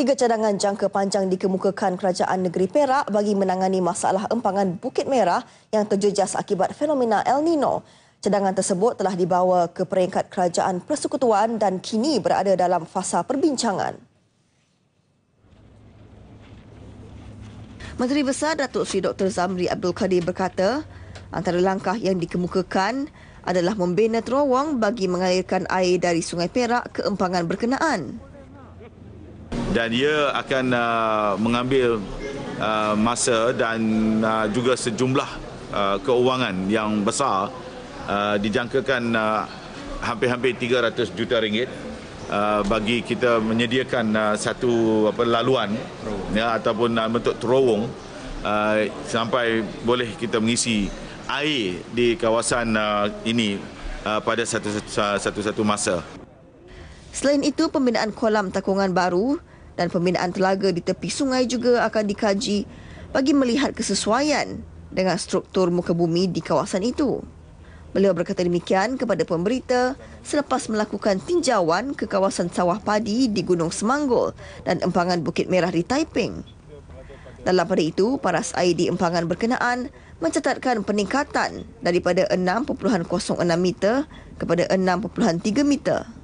Tiga cadangan jangka panjang dikemukakan Kerajaan Negeri Perak bagi menangani masalah empangan Bukit Merah yang terjejas akibat fenomena El Nino. Cadangan tersebut telah dibawa ke peringkat Kerajaan Persekutuan dan kini berada dalam fasa perbincangan. Menteri Besar Datuk Seri Dr. Zamri Abdul Kadir berkata, antara langkah yang dikemukakan adalah membina terowong bagi mengalirkan air dari Sungai Perak ke empangan berkenaan dan ia akan uh, mengambil uh, masa dan uh, juga sejumlah uh, keuangan yang besar uh, dijangkakan uh, hampir-hampir 300 juta ringgit uh, bagi kita menyediakan uh, satu apa laluan ya ataupun uh, bentuk terowong uh, sampai boleh kita mengisi air di kawasan uh, ini uh, pada satu-satu masa. Selain itu pembinaan kolam takungan baru dan pembinaan telaga di tepi sungai juga akan dikaji bagi melihat kesesuaian dengan struktur muka bumi di kawasan itu. Beliau berkata demikian kepada pemberita selepas melakukan tinjauan ke kawasan sawah padi di Gunung Semanggol dan empangan Bukit Merah di Taiping. Dalam pada itu, paras air di empangan berkenaan mencatatkan peningkatan daripada 6.06 meter kepada 6.3 meter.